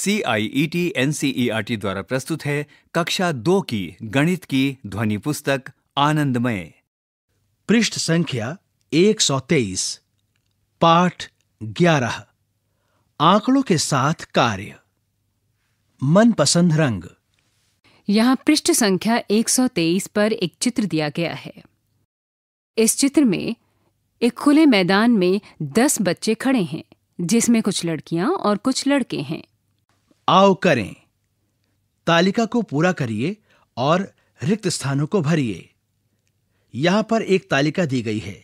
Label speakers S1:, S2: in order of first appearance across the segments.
S1: C I E T N C E R T द्वारा प्रस्तुत है कक्षा दो की गणित की ध्वनि पुस्तक आनंदमय पृष्ठ संख्या 123 पाठ 11 आंकड़ों के साथ कार्य मनपसंद रंग
S2: यहाँ पृष्ठ संख्या 123 पर एक चित्र दिया गया है इस चित्र में एक खुले मैदान में 10 बच्चे खड़े हैं जिसमें कुछ लड़कियां और कुछ लड़के हैं
S1: आओ करें तालिका को पूरा करिए और रिक्त स्थानों को भरिए यहां पर एक तालिका दी गई है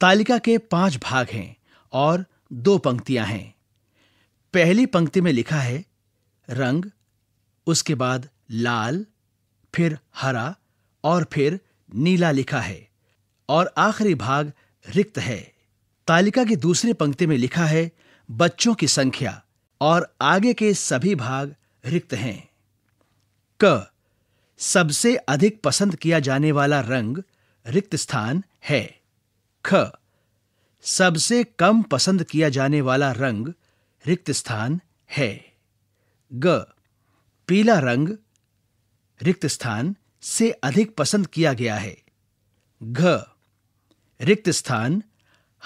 S1: तालिका के पांच भाग हैं और दो पंक्तियां हैं पहली पंक्ति में लिखा है रंग उसके बाद लाल फिर हरा और फिर नीला लिखा है और आखिरी भाग रिक्त है तालिका की दूसरी पंक्ति में लिखा है बच्चों की संख्या और आगे के सभी भाग रिक्त हैं क सबसे अधिक पसंद किया जाने वाला रंग रिक्त स्थान है ख सबसे कम पसंद किया जाने वाला रंग रिक्त स्थान है ग पीला रंग रिक्त स्थान से अधिक पसंद किया गया है घ रिक्त स्थान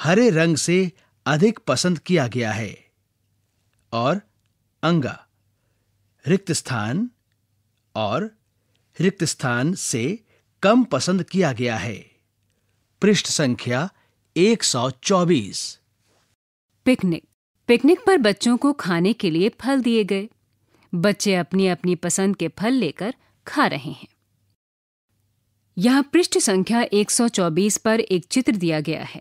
S1: हरे रंग से अधिक पसंद किया गया है और अंगा रिक्त स्थान और रिक्त स्थान से कम पसंद किया गया है पृष्ठ संख्या 124
S2: पिकनिक पिकनिक पर बच्चों को खाने के लिए फल दिए गए बच्चे अपनी अपनी पसंद के फल लेकर खा रहे हैं यहां पृष्ठ संख्या 124 पर एक चित्र दिया गया है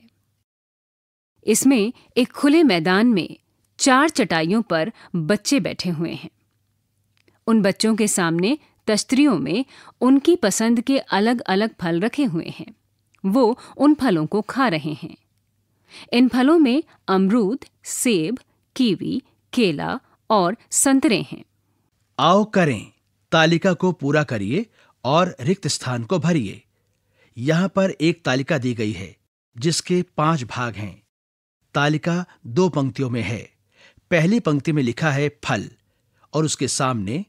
S2: इसमें एक खुले मैदान में चार चटाइयों पर बच्चे बैठे हुए हैं उन बच्चों के सामने तश्तरियों में उनकी पसंद के अलग अलग फल रखे हुए हैं वो उन फलों को खा रहे हैं इन फलों में अमरूद सेब कीवी केला और संतरे हैं
S1: आओ करें तालिका को पूरा करिए और रिक्त स्थान को भरिए यहाँ पर एक तालिका दी गई है जिसके पांच भाग हैं तालिका दो पंक्तियों में है पहली पंक्ति में लिखा है फल और उसके सामने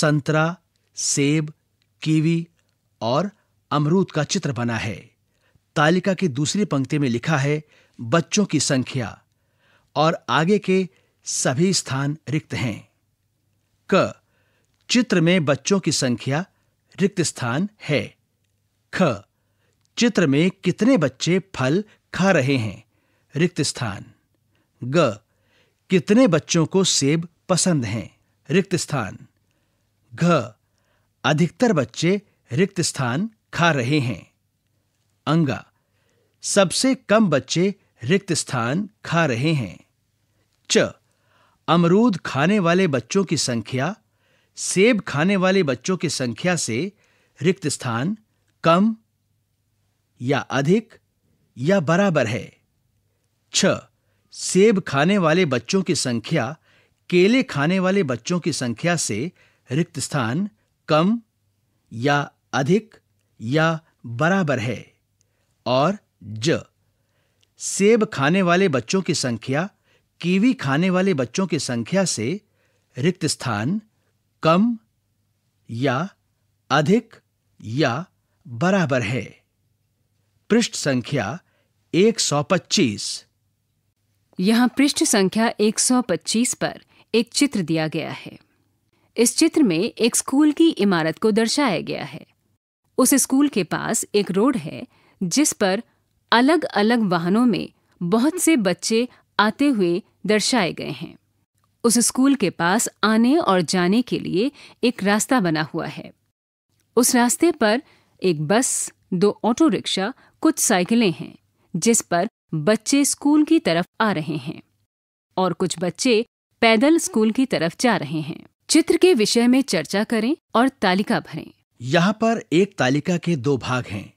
S1: संतरा सेब कीवी और अमरूद का चित्र बना है तालिका की दूसरी पंक्ति में लिखा है बच्चों की संख्या और आगे के सभी स्थान रिक्त हैं क चित्र में बच्चों की संख्या रिक्त स्थान है ख चित्र में कितने बच्चे फल खा रहे हैं रिक्त स्थान ग कितने बच्चों को सेब पसंद हैं रिक्त स्थान घ अधिकतर बच्चे रिक्त स्थान खा रहे हैं अंगा सबसे कम बच्चे रिक्त स्थान खा रहे हैं च अमरूद खाने वाले बच्चों की संख्या सेब खाने वाले बच्चों की संख्या से रिक्त स्थान कम या अधिक या बराबर है छ सेब खाने वाले बच्चों की संख्या केले खाने वाले बच्चों की संख्या से रिक्त स्थान कम या अधिक या बराबर है और ज सेब खाने वाले बच्चों की संख्या कीवी खाने वाले बच्चों की संख्या से रिक्त स्थान कम या अधिक या बराबर है पृष्ठ संख्या 125
S2: यहाँ पृष्ठ संख्या 125 पर एक चित्र दिया गया है इस चित्र में एक स्कूल की इमारत को दर्शाया गया है उस स्कूल के पास एक रोड है जिस पर अलग अलग वाहनों में बहुत से बच्चे आते हुए दर्शाए गए हैं उस स्कूल के पास आने और जाने के लिए एक रास्ता बना हुआ है उस रास्ते पर एक बस दो ऑटो रिक्शा कुछ साइकिलें हैं जिस पर बच्चे स्कूल की तरफ आ रहे हैं और कुछ बच्चे पैदल स्कूल की तरफ जा रहे हैं चित्र के विषय में चर्चा करें और तालिका भरें
S1: यहाँ पर एक तालिका के दो भाग हैं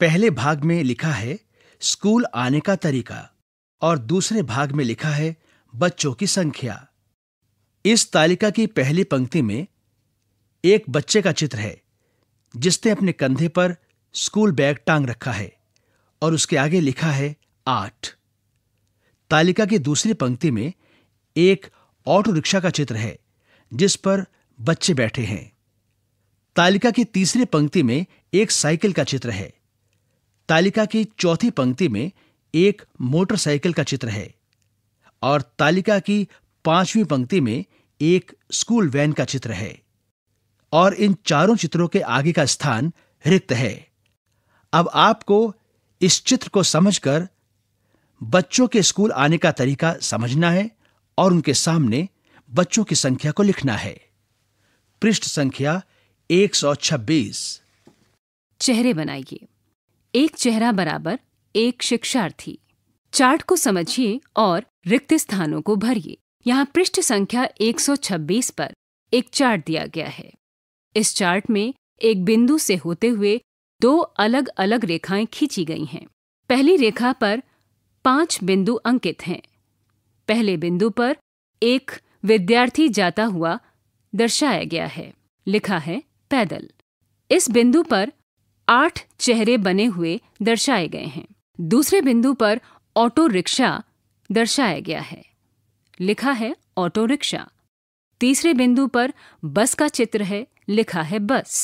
S1: पहले भाग में लिखा है स्कूल आने का तरीका और दूसरे भाग में लिखा है बच्चों की संख्या इस तालिका की पहली पंक्ति में एक बच्चे का चित्र है जिसने अपने कंधे पर स्कूल बैग टांग रखा है और उसके आगे लिखा है आठ तालिका की दूसरी पंक्ति में एक ऑटो रिक्शा का चित्र है जिस पर बच्चे बैठे हैं तालिका की तीसरी पंक्ति में एक साइकिल का चित्र है तालिका की चौथी पंक्ति में एक मोटरसाइकिल का चित्र है और तालिका की पांचवी पंक्ति में एक स्कूल वैन का चित्र है और इन चारों चित्रों के आगे का स्थान रिक्त है अब आपको इस चित्र को समझकर बच्चों के स्कूल आने का तरीका समझना है और उनके सामने बच्चों की संख्या को लिखना है पृष्ठ संख्या 126
S2: चेहरे बनाइए एक चेहरा बराबर एक शिक्षार्थी चार्ट को समझिए और रिक्त स्थानों को भरिए यहाँ पृष्ठ संख्या 126 पर एक चार्ट दिया गया है इस चार्ट में एक बिंदु से होते हुए दो अलग अलग रेखाएं खींची गई हैं पहली रेखा पर पांच बिंदु अंकित हैं पहले बिंदु पर एक विद्यार्थी जाता हुआ दर्शाया गया है लिखा है पैदल इस बिंदु पर आठ चेहरे बने हुए दर्शाए गए हैं दूसरे बिंदु पर ऑटो रिक्शा दर्शाया गया है लिखा है ऑटो रिक्शा तीसरे बिंदु पर बस का चित्र है लिखा है बस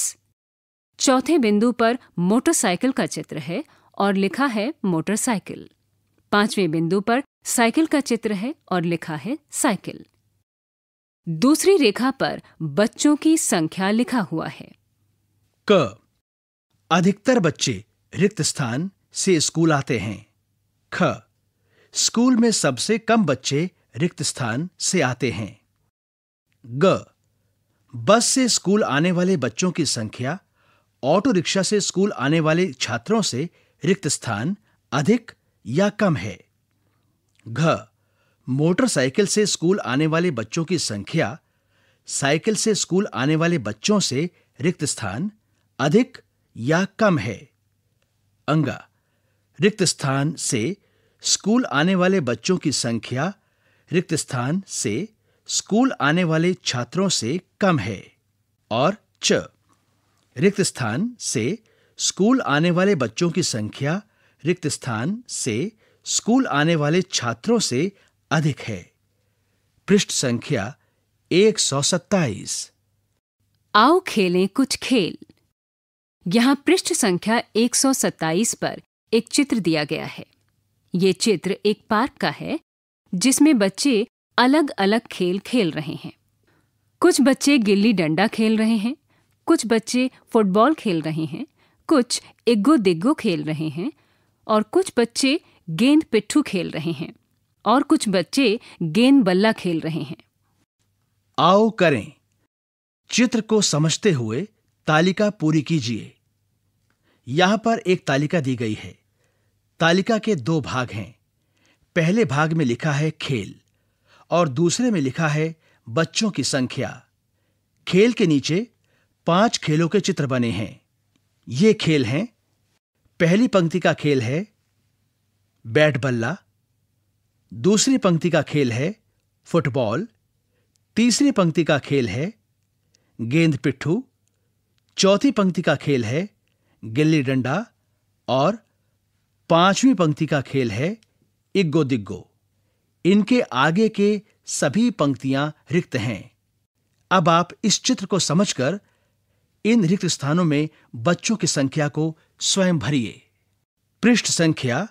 S2: चौथे बिंदु पर मोटरसाइकिल का चित्र है और लिखा है मोटरसाइकिल पांचवें बिंदु पर साइकिल का चित्र है और लिखा है साइकिल दूसरी रेखा पर बच्चों की संख्या लिखा हुआ है
S1: क अधिकतर बच्चे रिक्त स्थान से स्कूल आते हैं ख स्कूल में सबसे कम बच्चे रिक्त स्थान से आते हैं ग बस से स्कूल आने वाले बच्चों की संख्या ऑटो रिक्शा से स्कूल आने वाले छात्रों से रिक्त स्थान अधिक या कम है घ मोटरसाइकिल से स्कूल आने वाले बच्चों की संख्या साइकिल से स्कूल आने वाले बच्चों से रिक्त स्थान अधिक या कम है अंगा रिक्त स्थान से स्कूल आने वाले बच्चों की संख्या रिक्त स्थान से स्कूल आने वाले छात्रों से कम है और च रिक्त स्थान से स्कूल आने वाले बच्चों की संख्या रिक्त स्थान से स्कूल आने वाले छात्रों से अधिक है पृष्ठ संख्या एक सौ सत्ताईस
S2: आओ खेलें कुछ खेल यहाँ पृष्ठ संख्या एक सौ सत्ताईस पर एक चित्र दिया गया है ये चित्र एक पार्क का है जिसमें बच्चे अलग अलग खेल खेल रहे हैं कुछ बच्चे गिल्ली डंडा खेल रहे हैं कुछ बच्चे फुटबॉल खेल रहे हैं कुछ इग्गो दिग्गो खेल रहे हैं और कुछ बच्चे गेंद पिट्ठू खेल रहे हैं और कुछ बच्चे गेंद बल्ला खेल रहे हैं
S1: आओ करें चित्र को समझते हुए तालिका पूरी कीजिए यहां पर एक तालिका दी गई है तालिका के दो भाग हैं पहले भाग में लिखा है खेल और दूसरे में लिखा है बच्चों की संख्या खेल के नीचे पांच खेलों के चित्र बने हैं ये खेल हैं पहली पंक्ति का खेल है बैट बल्ला दूसरी पंक्ति का खेल है फुटबॉल तीसरी पंक्ति का खेल है गेंद पिट्ठू चौथी पंक्ति का खेल है गिल्ली डंडा और पांचवी पंक्ति का खेल है इग्गो दिग्गो इनके आगे के सभी पंक्तियां रिक्त हैं अब आप इस चित्र को समझकर इन रिक्त स्थानों में बच्चों की संख्या को स्वयं भरिए पृष्ठ संख्या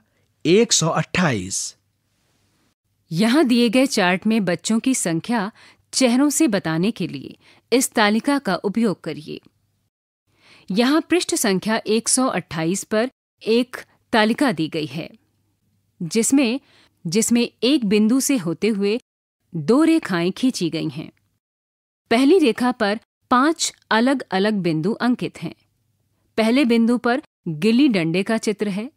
S1: 128
S2: यहां दिए गए चार्ट में बच्चों की संख्या चेहरों से बताने के लिए इस तालिका का उपयोग करिए यहां पृष्ठ संख्या 128 पर एक तालिका दी गई है जिसमें जिसमें एक बिंदु से होते हुए दो रेखाएं खींची गई हैं पहली रेखा पर पांच अलग अलग बिंदु अंकित हैं पहले बिंदु पर गिल्ली डंडे का चित्र है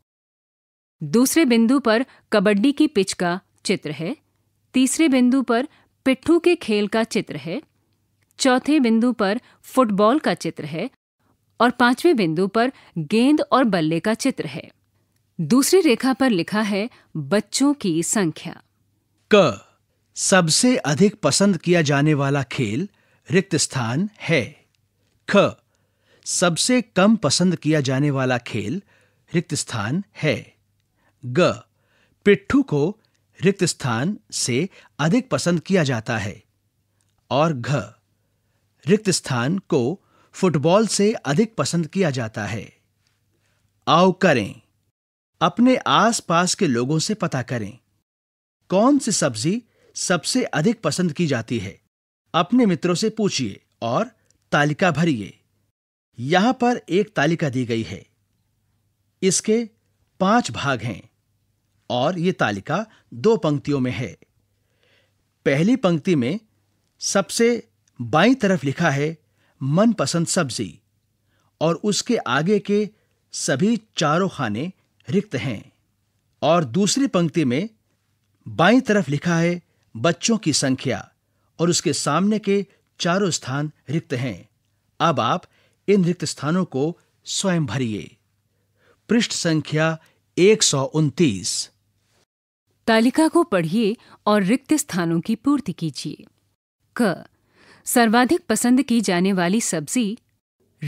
S2: दूसरे बिंदु पर कबड्डी की पिच का चित्र है तीसरे बिंदु पर पिट्ठू के खेल का चित्र है चौथे बिंदु पर फुटबॉल का चित्र है और पांचवें बिंदु पर गेंद और बल्ले का चित्र है दूसरी रेखा पर लिखा है बच्चों की संख्या
S1: क सबसे अधिक पसंद किया जाने वाला खेल रिक्त स्थान है ख सबसे कम पसंद किया जाने वाला खेल रिक्त स्थान है ग पिट्ठू को रिक्त स्थान से अधिक पसंद किया जाता है और घ रिक्त स्थान को फुटबॉल से अधिक पसंद किया जाता है आओ करें अपने आसपास के लोगों से पता करें कौन सी सब्जी सबसे अधिक पसंद की जाती है अपने मित्रों से पूछिए और तालिका भरिए यहां पर एक तालिका दी गई है इसके पांच भाग हैं और ये तालिका दो पंक्तियों में है पहली पंक्ति में सबसे बाई तरफ लिखा है मनपसंद सब्जी और उसके आगे के सभी चारों खाने रिक्त हैं और दूसरी पंक्ति में बाई तरफ लिखा है बच्चों की संख्या और उसके सामने के चारों स्थान रिक्त हैं अब आप इन रिक्त स्थानों को स्वयं भरिए पृष्ठ संख्या एक तालिका को पढ़िए और रिक्त स्थानों की पूर्ति कीजिए
S2: क सर्वाधिक पसंद की जाने वाली सब्जी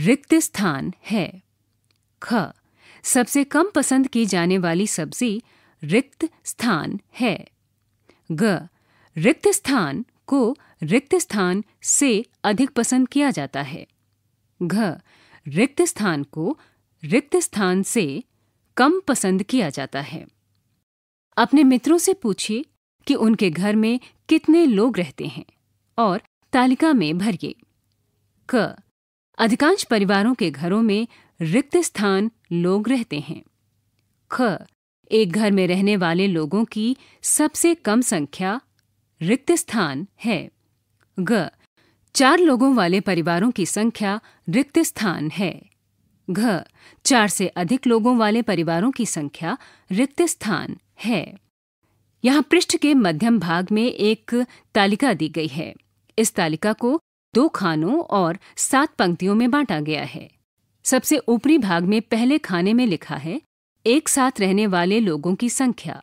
S2: रिक्त स्थान है ख सबसे कम पसंद की जाने वाली सब्जी रिक्त स्थान है ग रिक्त स्थान को रिक्त स्थान से अधिक पसंद किया जाता है घ रिक्त स्थान को रिक्त स्थान से कम पसंद किया जाता है अपने मित्रों से पूछिए कि उनके घर में कितने लोग रहते हैं और तालिका में भरिए क अधिकांश परिवारों के घरों में रिक्त स्थान लोग रहते हैं ख एक घर में रहने वाले लोगों की सबसे कम संख्या रिक्त स्थान है ग चार लोगों वाले परिवारों की संख्या रिक्त स्थान है घ चार से अधिक लोगों वाले परिवारों की संख्या रिक्त स्थान है यहाँ पृष्ठ के मध्यम भाग में एक तालिका दी गई है इस तालिका को दो खानों और सात पंक्तियों में बांटा गया है सबसे ऊपरी भाग में पहले खाने में लिखा है एक साथ रहने वाले लोगों की संख्या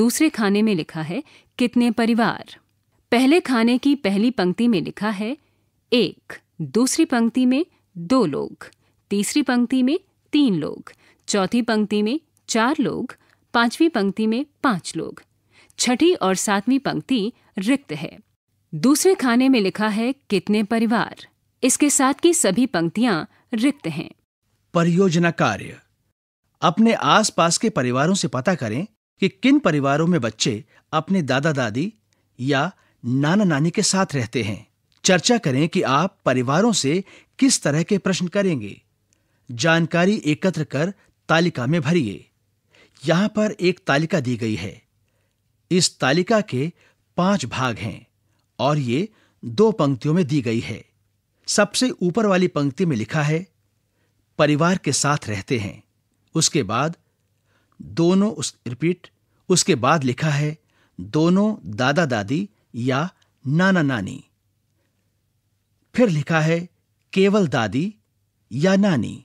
S2: दूसरे खाने में लिखा है कितने परिवार पहले खाने की पहली पंक्ति में लिखा है एक दूसरी पंक्ति में दो लोग तीसरी पंक्ति में तीन लोग चौथी पंक्ति में चार लोग पांचवी पंक्ति में पांच लोग छठी और सातवीं पंक्ति रिक्त है दूसरे खाने में लिखा है कितने परिवार इसके साथ की सभी पंक्तियां
S1: रिक्त हैं परियोजना कार्य अपने आसपास के परिवारों से पता करें कि किन परिवारों में बच्चे अपने दादा दादी या नाना नानी के साथ रहते हैं चर्चा करें कि आप परिवारों से किस तरह के प्रश्न करेंगे जानकारी एकत्र कर तालिका में भरिए यहां पर एक तालिका दी गई है इस तालिका के पांच भाग हैं और ये दो पंक्तियों में दी गई है सबसे ऊपर वाली पंक्ति में लिखा है परिवार के साथ रहते हैं उसके बाद दोनों उस रिपीट उसके बाद लिखा है दोनों दादा दादी या नाना नानी फिर लिखा है केवल दादी या नानी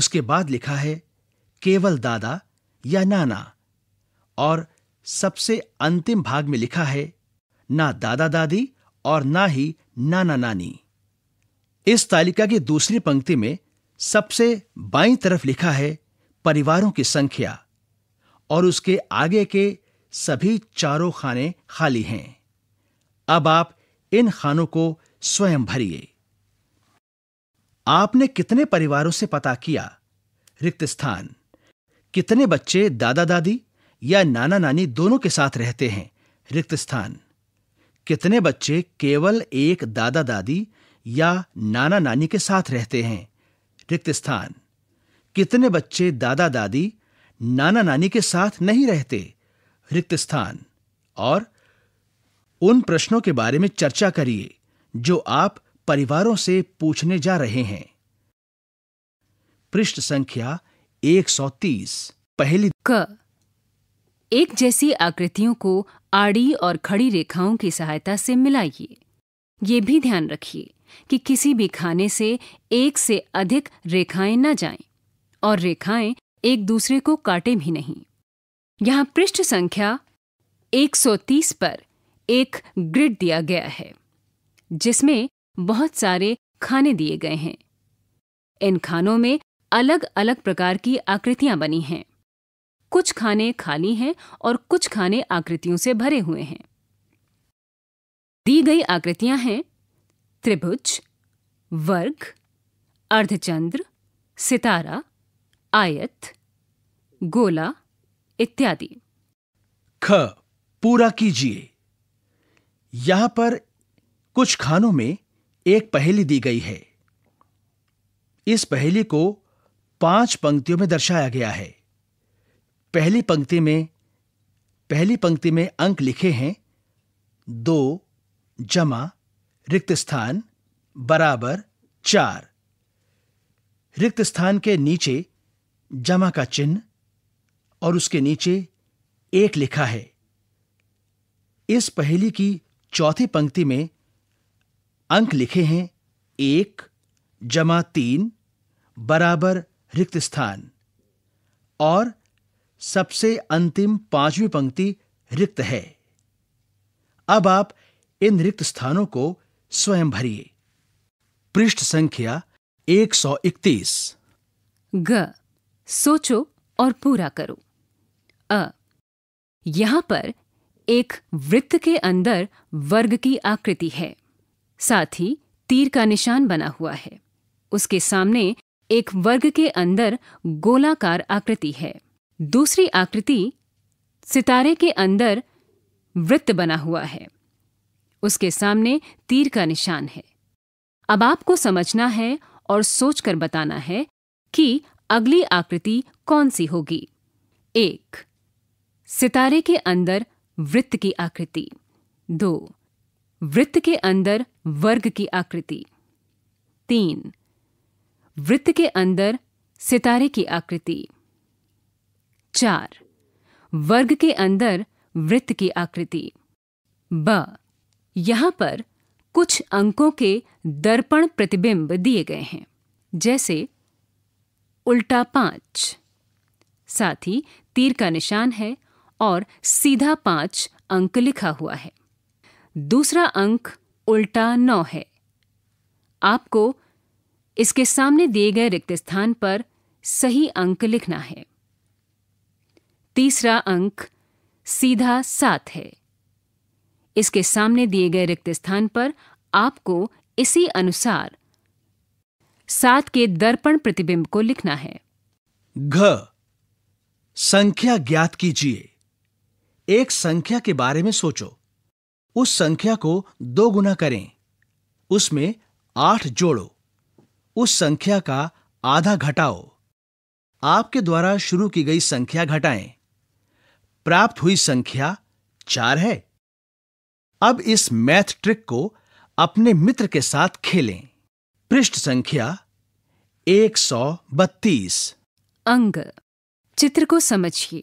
S1: उसके बाद लिखा है केवल दादा या नाना और सबसे अंतिम भाग में लिखा है ना दादा दादी और ना ही नाना नानी इस तालिका की दूसरी पंक्ति में सबसे बाईं तरफ लिखा है परिवारों की संख्या और उसके आगे के सभी चारों खाने खाली हैं अब आप इन खानों को स्वयं भरिए आपने कितने परिवारों से पता किया रिक्त स्थान कितने बच्चे दादा दादी या नाना नानी दोनों के साथ रहते हैं रिक्त स्थान कितने बच्चे केवल एक दादा दादी या नाना नानी के साथ रहते हैं रिक्त स्थान कितने बच्चे दादा दादी नाना नानी के साथ नहीं रहते रिक्त स्थान और उन प्रश्नों के बारे में चर्चा करिए जो आप परिवारों से पूछने जा रहे हैं पृष्ठ संख्या 130 पहली क
S2: एक जैसी आकृतियों को आड़ी और खड़ी रेखाओं की सहायता से मिलाइए ये भी ध्यान रखिए कि किसी भी खाने से एक से अधिक रेखाएं न जाएं और रेखाएं एक दूसरे को काटे भी नहीं यहां पृष्ठ संख्या 130 पर एक ग्रिड दिया गया है जिसमें बहुत सारे खाने दिए गए हैं इन खानों में अलग अलग प्रकार की आकृतियां बनी हैं कुछ खाने खाली हैं और कुछ खाने आकृतियों से भरे हुए हैं दी गई आकृतियां हैं त्रिभुज वर्ग अर्धचंद्र सितारा आयत गोला इत्यादि
S1: ख पूरा कीजिए यहां पर कुछ खानों में एक पहेली दी गई है इस पहेली को पांच पंक्तियों में दर्शाया गया है पहली पंक्ति में पहली पंक्ति में अंक लिखे हैं दो जमा रिक्त स्थान बराबर चार रिक्त स्थान के नीचे जमा का चिन्ह और उसके नीचे एक लिखा है इस पहेली की चौथी पंक्ति में अंक लिखे हैं एक जमा तीन बराबर रिक्त स्थान और सबसे अंतिम पांचवी पंक्ति रिक्त है अब आप इन रिक्त स्थानों को स्वयं भरिए पृष्ठ संख्या 131
S2: ग सोचो और पूरा करो अ यहां पर एक वृत्त के अंदर वर्ग की आकृति है साथ ही तीर का निशान बना हुआ है उसके सामने एक वर्ग के अंदर गोलाकार आकृति है दूसरी आकृति सितारे के अंदर वृत्त बना हुआ है उसके सामने तीर का निशान है अब आपको समझना है और सोचकर बताना है कि अगली आकृति कौन सी होगी एक सितारे के अंदर वृत्त की आकृति दो वृत्त के अंदर वर्ग की आकृति तीन वृत्त के अंदर सितारे की आकृति चार वर्ग के अंदर वृत्त की आकृति ब यहां पर कुछ अंकों के दर्पण प्रतिबिंब दिए गए हैं जैसे उल्टा पांच साथ ही तीर का निशान है और सीधा पांच अंक लिखा हुआ है दूसरा अंक उल्टा नौ है आपको इसके सामने दिए गए रिक्त स्थान पर सही अंक लिखना है तीसरा अंक सीधा सात है इसके सामने दिए गए रिक्त स्थान पर आपको इसी अनुसार सात के दर्पण प्रतिबिंब को लिखना है
S1: घ संख्या ज्ञात कीजिए एक संख्या के बारे में सोचो उस संख्या को दो गुना करें उसमें आठ जोड़ो उस संख्या का आधा घटाओ आपके द्वारा शुरू की गई संख्या घटाएं प्राप्त हुई संख्या चार है अब इस मैथ ट्रिक को अपने मित्र के साथ खेलें पृष्ठ संख्या 132
S2: अंग चित्र को समझिए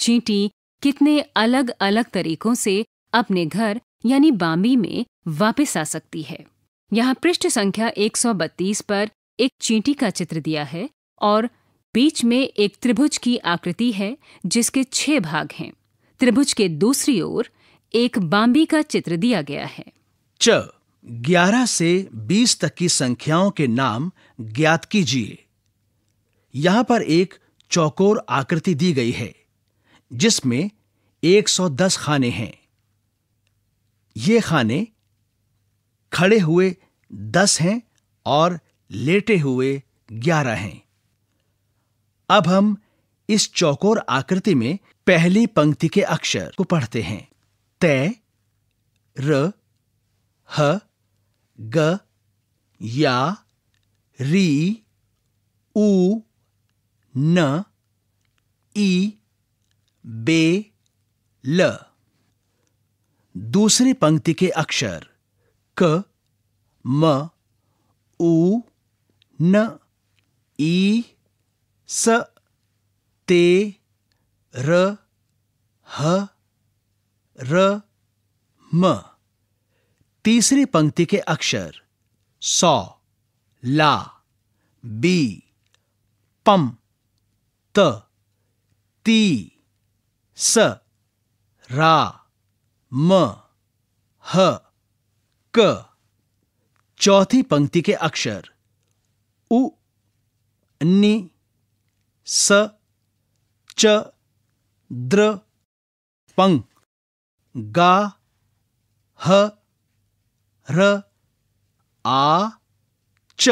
S2: चींटी कितने अलग-अलग तरीकों से अपने घर यानी बाम्बी में वापस आ सकती है यहाँ पृष्ठ संख्या 132 पर एक चींटी का चित्र दिया है और बीच में एक त्रिभुज की आकृति है जिसके छह भाग हैं त्रिभुज के दूसरी ओर एक बाम्बी का चित्र दिया गया है
S1: च 11 से 20 तक की संख्याओं के नाम ज्ञात कीजिए यहां पर एक चौकोर आकृति दी गई है जिसमें 110 खाने हैं ये खाने खड़े हुए 10 हैं और लेटे हुए 11 हैं अब हम इस चौकोर आकृति में पहली पंक्ति के अक्षर को पढ़ते हैं तय र ह ग या री उ न ई बे ल दूसरी पंक्ति के अक्षर क म उ न ई स ते र ह र म तीसरी पंक्ति के अक्षर सौ ला बी पम त ती स रा म ह क चौथी पंक्ति के अक्षर उ नि स च द्र पंग गा ह र आ च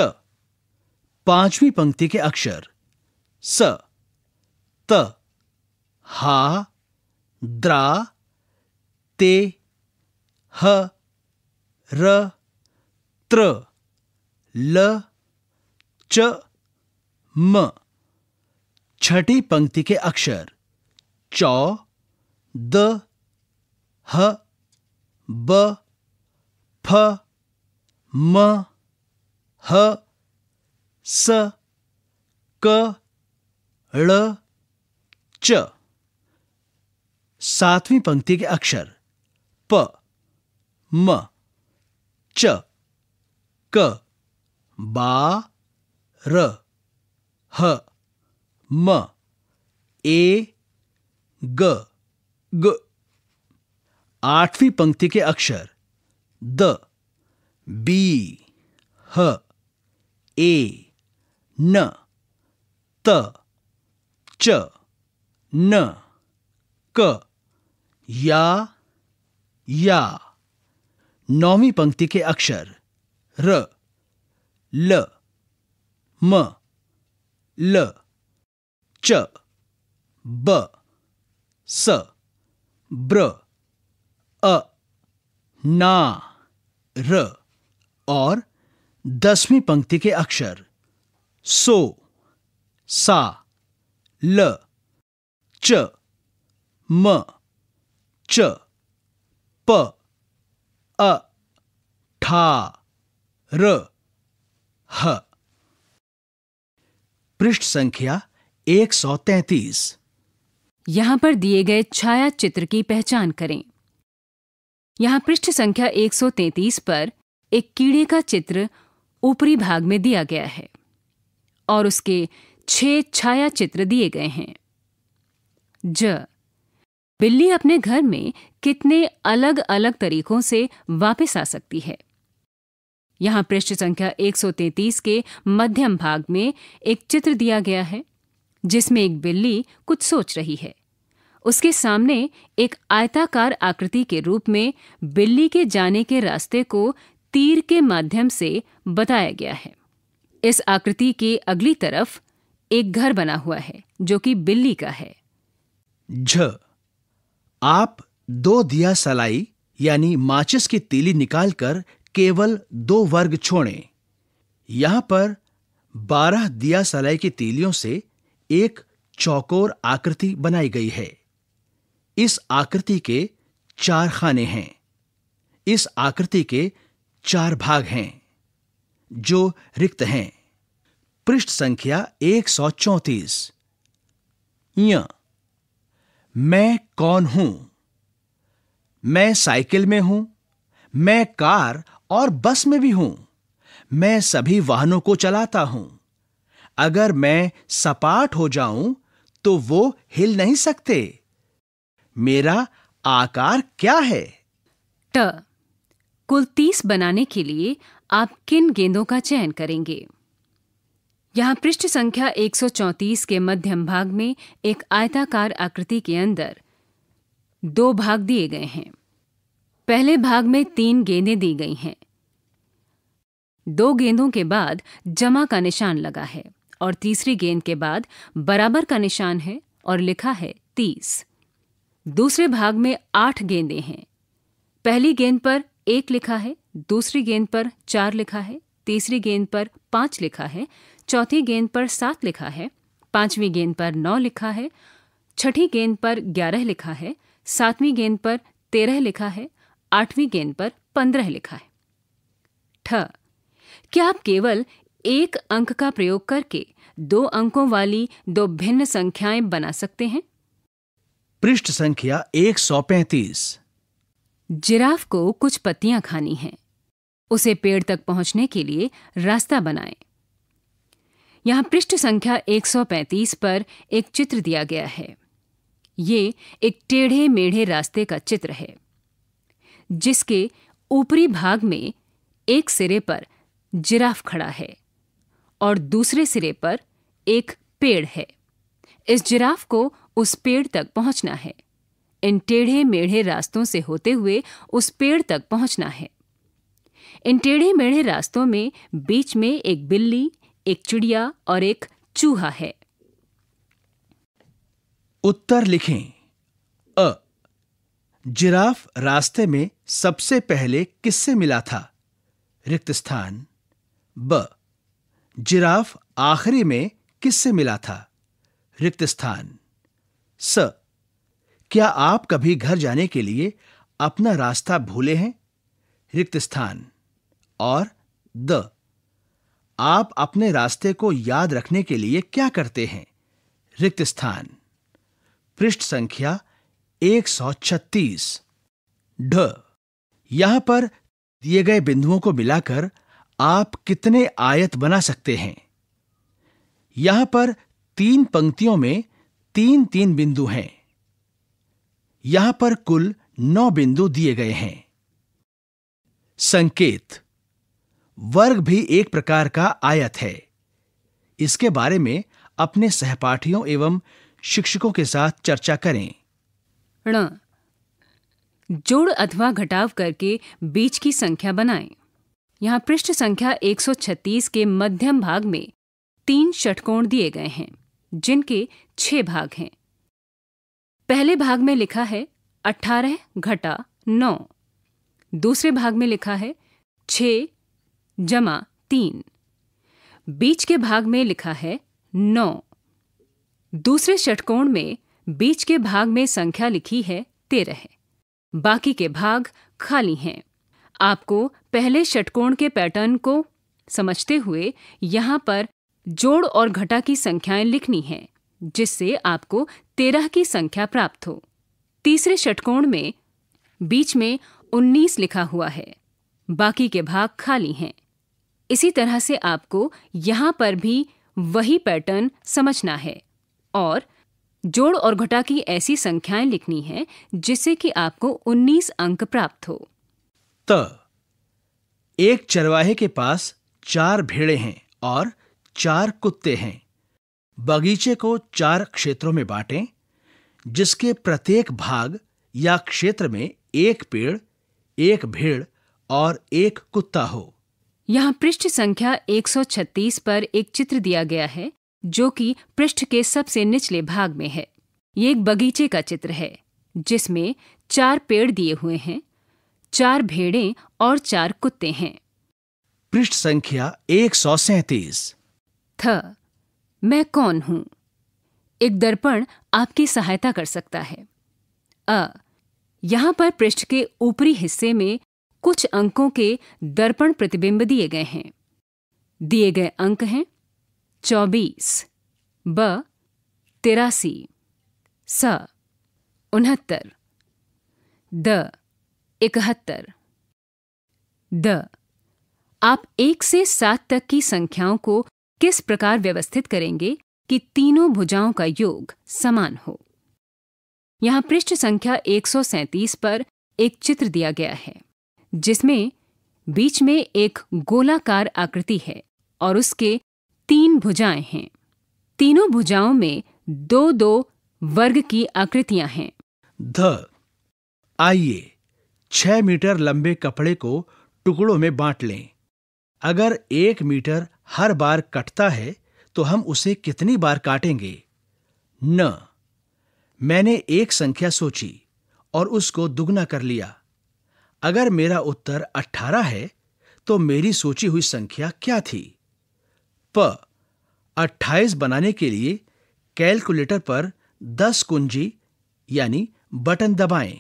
S1: पांचवी पंक्ति के अक्षर स त हा द्रा ते ह र त्र ल च म छठी पंक्ति के अक्षर चौ द ह ब फ म ह स क ण च सातवीं पंक्ति के अक्षर प म च क बा र ह म ए ग ग आठवीं पंक्ति के अक्षर द बी ह ए न त च न क या या नौवीं पंक्ति के अक्षर र ल म ल च ब स ब्र अ ना र और दसवीं पंक्ति के अक्षर सो सा ल च म च प अ ठा र ह पृष्ठ संख्या 133 यहां पर दिए
S2: गए छाया चित्र की पहचान करें यहाँ पृष्ठ संख्या 133 पर एक कीड़े का चित्र ऊपरी भाग में दिया गया है और उसके छह छाया चित्र दिए गए हैं ज बिल्ली अपने घर में कितने अलग अलग तरीकों से वापस आ सकती है यहाँ पृष्ठ संख्या 133 के मध्यम भाग में एक चित्र दिया गया है जिसमें एक बिल्ली कुछ सोच रही है उसके सामने एक आयताकार आकृति के रूप में बिल्ली के जाने के रास्ते को तीर के माध्यम से बताया गया है इस आकृति के अगली तरफ एक घर बना हुआ है जो कि बिल्ली का है
S1: झ आप दो दिया सलाई यानी माचिस की तीली निकालकर केवल दो वर्ग छोड़ें यहां पर बारह दिया सलाई की तीलियों से एक चौकोर आकृति बनाई गई है इस आकृति के चार खाने हैं इस आकृति के चार भाग हैं जो रिक्त हैं पृष्ठ संख्या एक सौ चौतीस मैं कौन हूं मैं साइकिल में हूं मैं कार और बस में भी हूं मैं सभी वाहनों को चलाता हूं अगर मैं सपाट हो जाऊं तो वो हिल नहीं सकते मेरा आकार क्या है ट कुल
S2: तीस बनाने के लिए आप किन गेंदों का चयन करेंगे यहाँ पृष्ठ संख्या 134 के मध्यम भाग में एक आयताकार आकृति के अंदर दो भाग दिए गए हैं पहले भाग में तीन गेंदें दी गई हैं दो गेंदों के बाद जमा का निशान लगा है और तीसरी गेंद के बाद बराबर का निशान है और लिखा है तीस दूसरे भाग में आठ गेंदें हैं पहली गेंद पर एक लिखा है दूसरी गेंद पर चार लिखा है तीसरी गेंद पर पांच लिखा है चौथी गेंद पर सात लिखा है पांचवी गेंद पर नौ लिखा है छठी गेंद पर ग्यारह लिखा है सातवीं गेंद पर तेरह लिखा है आठवीं गेंद पर पंद्रह लिखा है ठ क्या आप केवल एक अंक का प्रयोग करके दो अंकों वाली दो भिन्न संख्याएं बना सकते हैं
S1: पृष्ठ संख्या 135
S2: जिराफ को कुछ पत्तियां खानी हैं उसे पेड़ तक पहुंचने के लिए रास्ता बनाएं यहां पृष्ठ संख्या 135 पर एक चित्र दिया गया है ये एक टेढ़े मेढ़े रास्ते का चित्र है जिसके ऊपरी भाग में एक सिरे पर जिराफ खड़ा है और दूसरे सिरे पर एक पेड़ है इस जिराफ को उस पेड़ तक पहुंचना है इन टेढ़े मेढ़े रास्तों से होते हुए उस पेड़ तक पहुंचना है इन टेढ़े मेढ़े रास्तों में बीच में एक बिल्ली एक चिड़िया और एक चूहा है
S1: उत्तर लिखें अ जिराफ रास्ते में सबसे पहले किससे मिला था रिक्त स्थान ब जिराफ आखिरी में किससे मिला था रिक्त स्थान स क्या आप कभी घर जाने के लिए अपना रास्ता भूले हैं रिक्त स्थान और द आप अपने रास्ते को याद रखने के लिए क्या करते हैं रिक्त स्थान पृष्ठ संख्या 136 ढ यहां पर दिए गए बिंदुओं को मिलाकर आप कितने आयत बना सकते हैं यहां पर तीन पंक्तियों में तीन तीन बिंदु हैं यहां पर कुल नौ बिंदु दिए गए हैं संकेत वर्ग भी एक प्रकार का आयत है इसके बारे में अपने सहपाठियों एवं शिक्षकों के साथ चर्चा करें
S2: ण जोड़ अथवा घटाव करके बीच की संख्या बनाएं। यहाँ पृष्ठ संख्या 136 के मध्यम भाग में तीन षटकोण दिए गए हैं जिनके छह भाग हैं पहले भाग में लिखा है अठारह घटा नौ दूसरे भाग में लिखा है छ जमा तीन बीच के भाग में लिखा है नौ दूसरे षटकोण में बीच के भाग में संख्या लिखी है तेरह बाकी के भाग खाली हैं आपको पहले षटकोण के पैटर्न को समझते हुए यहां पर जोड़ और घटा की संख्याएं लिखनी है जिससे आपको तेरह की संख्या प्राप्त हो तीसरे षटकोण में बीच में उन्नीस लिखा हुआ है बाकी के भाग खाली हैं इसी तरह से आपको यहाँ पर भी वही पैटर्न समझना है और जोड़ और घटा की ऐसी संख्याएं लिखनी है जिससे कि आपको 19 अंक प्राप्त हो
S1: त एक चरवाहे के पास चार भेड़े हैं और चार कुत्ते हैं बगीचे को चार क्षेत्रों में बांटें जिसके प्रत्येक भाग या क्षेत्र में एक पेड़ एक भेड़ और एक कुत्ता हो
S2: यहाँ पृष्ठ संख्या 136 पर एक चित्र दिया गया है जो कि पृष्ठ के सबसे निचले भाग में है ये एक बगीचे का चित्र है जिसमें चार पेड़ दिए हुए हैं चार भेड़ें और चार कुत्ते हैं
S1: पृष्ठ संख्या एक सौ सैतीस
S2: थ मैं कौन हूं एक दर्पण आपकी सहायता कर सकता है अ यहां पर पृष्ठ के ऊपरी हिस्से में कुछ अंकों के दर्पण प्रतिबिंब दिए गए हैं दिए गए अंक हैं चौबीस ब तिरासी स उनहत्तर द इकहत्तर द आप एक से सात तक की संख्याओं को किस प्रकार व्यवस्थित करेंगे कि तीनों भुजाओं का योग समान हो यहां पृष्ठ संख्या 137 पर एक चित्र दिया गया है जिसमें बीच में एक गोलाकार आकृति है और उसके तीन भुजाएं हैं तीनों भुजाओं में दो दो वर्ग की आकृतियां हैं
S1: ध आइए छह मीटर लंबे कपड़े को टुकड़ों में बांट लें अगर एक मीटर हर बार कटता है तो हम उसे कितनी बार काटेंगे न मैंने एक संख्या सोची और उसको दुगना कर लिया अगर मेरा उत्तर अठारह है तो मेरी सोची हुई संख्या क्या थी प अट्ठाईस बनाने के लिए कैलकुलेटर पर दस कुंजी यानी बटन दबाएं।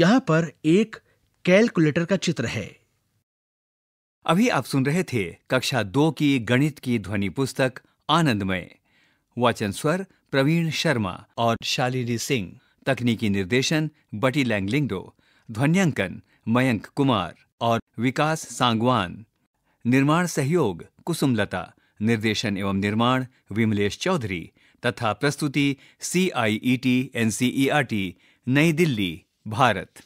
S1: यहां पर एक कैलकुलेटर का चित्र है अभी आप सुन रहे थे कक्षा दो की गणित की ध्वनि पुस्तक आनंदमय वाचन स्वर प्रवीण शर्मा और शालिनी सिंह तकनीकी निर्देशन बटी लैंगलिंगडो ध्वनियांकन मयंक कुमार और विकास सांगवान निर्माण सहयोग कुसुमलता निर्देशन एवं निर्माण विमलेश चौधरी तथा प्रस्तुति C I E T N C E R T
S2: New Delhi Bharat